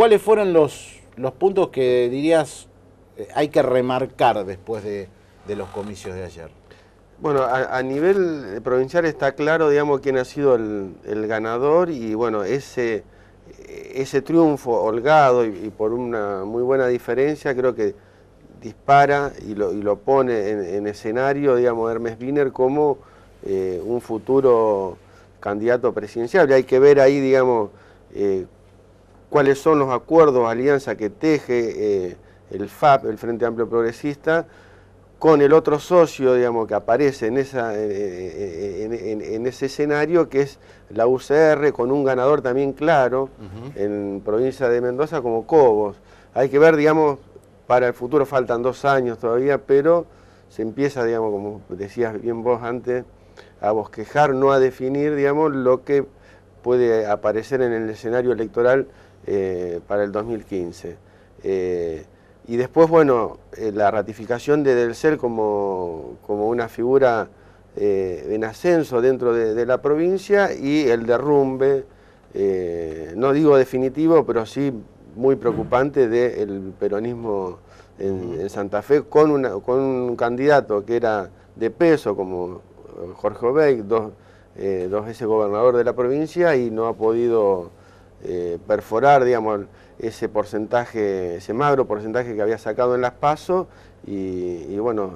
¿Cuáles fueron los, puntos que dirías eh, hay que remarcar después de, los comicios de ayer? Bueno, a, nivel eh, provincial está claro, digamos, quién ha sido el, ganador y bueno, ese, eh, ese triunfo holgado y, por una muy buena diferencia creo que dispara y lo, pone en, escenario, digamos, Hermes Biner como un futuro candidato presidencial. hay que ver ahí, digamos, cuáles son los acuerdos, alianzas que teje eh, el FAP, el Frente Amplio Progresista, con el otro socio, digamos, que aparece en, eh, eh, ese escenario, que es la UCR, con un ganador también claro en provincia de Mendoza como Cobos. Hay que ver, digamos, para el futuro faltan dos años todavía, pero se empieza, digamos, como decías bien vos antes, a bosquejar, no a definir, digamos, lo que puede aparecer en el escenario electoral eh, para el 2015. Eh, y después, bueno, eh, la ratificación de ser como, como una figura en ascenso dentro de, la provincia y el derrumbe, no digo definitivo, pero sí muy preocupante del peronismo en, Santa Fe con, con un candidato que era de peso como Jorge Obey, dos, dos veces gobernador de la provincia y no ha podido eh, perforar, digamos, ese porcentaje, ese magro porcentaje que había sacado en las PASO y, bueno,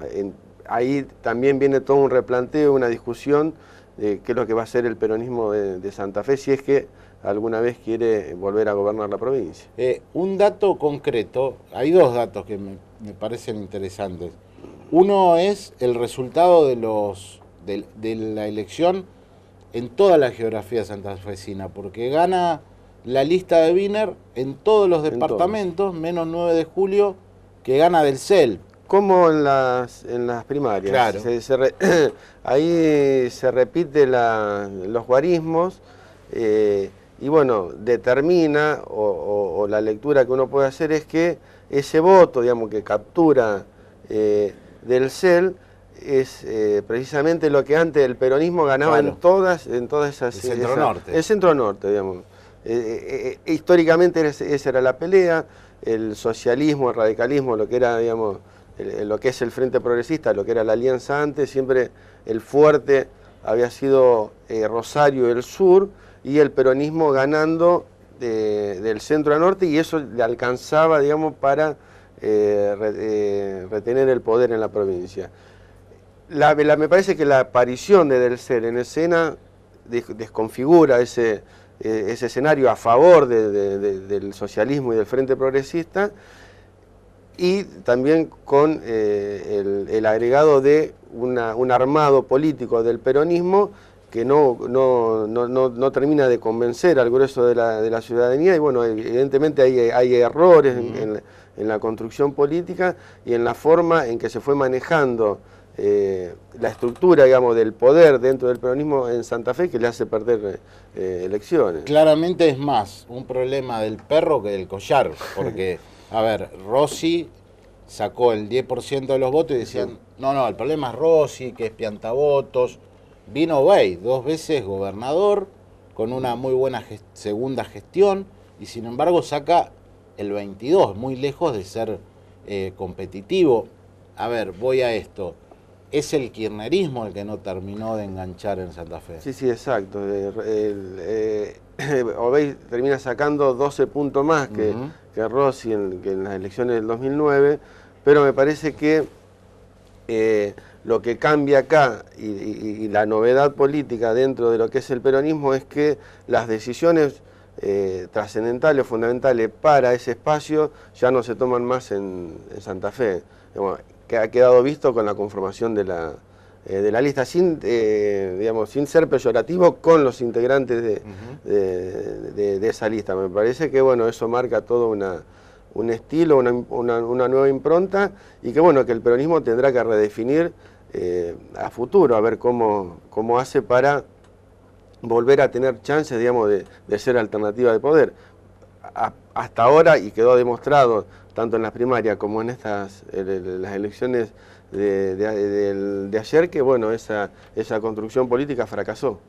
ahí también viene todo un replanteo, una discusión de qué es lo que va a ser el peronismo de, Santa Fe si es que alguna vez quiere volver a gobernar la provincia. Eh, un dato concreto, hay dos datos que me, parecen interesantes. Uno es el resultado de, los, de la elección en toda la geografía santafesina, porque gana la lista de Wiener en todos los departamentos, menos 9 de julio, que gana del CEL. Como en las, en las primarias. ahí se repite los guarismos eh, y bueno, determina o, la lectura que uno puede hacer es que ese voto, digamos, que captura eh, del CEL es eh, precisamente lo que antes el peronismo ganaba en todas en todas esas... El centro norte. El centro norte, digamos. Eh, eh, eh, históricamente esa era la pelea, el socialismo, el radicalismo, lo que era, digamos, lo que es el Frente Progresista, lo que era la Alianza antes, siempre el fuerte había sido Rosario del Sur y el peronismo ganando del centro a norte y eso le alcanzaba, digamos, para retener el poder en la provincia. La, me parece que la aparición de Del Ser en escena desconfigura ese eh, ese escenario a favor del socialismo y del Frente Progresista, y también con eh, el, agregado de un armado político del peronismo que no, no, termina de convencer al grueso de la, de la ciudadanía y bueno, evidentemente hay, errores en, la construcción política y en la forma en que se fue manejando eh, la estructura, digamos, del poder dentro del peronismo en Santa Fe que le hace perder eh, elecciones. Claramente es más un problema del perro que del collar, porque, a ver, Rossi sacó el 10% de los votos y decían, no, no, el problema es Rossi, que es piantavotos. Vino Bay, dos veces gobernador, con una muy buena segunda gestión, y sin embargo saca el 22, muy lejos de ser eh, competitivo. A ver, voy a esto es el kirchnerismo el que no terminó de enganchar en Santa Fe. Sí, sí, exacto. Eh, eh, Obey termina sacando 12 puntos más que, Rossi en, las elecciones del 2009, pero me parece que eh, lo que cambia acá y, la novedad política dentro de lo que es el peronismo es que las decisiones trascendentales, o fundamentales para ese espacio, ya no se toman más en, Santa Fe que ha quedado visto con la conformación de la, eh, de la lista, sin, eh, digamos, sin ser peyorativo con los integrantes de, esa lista. Me parece que bueno, eso marca todo una, un estilo, una, nueva impronta y que bueno, que el peronismo tendrá que redefinir eh, a futuro, a ver cómo, cómo hace para volver a tener chances, digamos, de, de ser alternativa de poder hasta ahora, y quedó demostrado tanto en las primarias como en estas las elecciones de, de ayer, que bueno, esa, esa construcción política fracasó.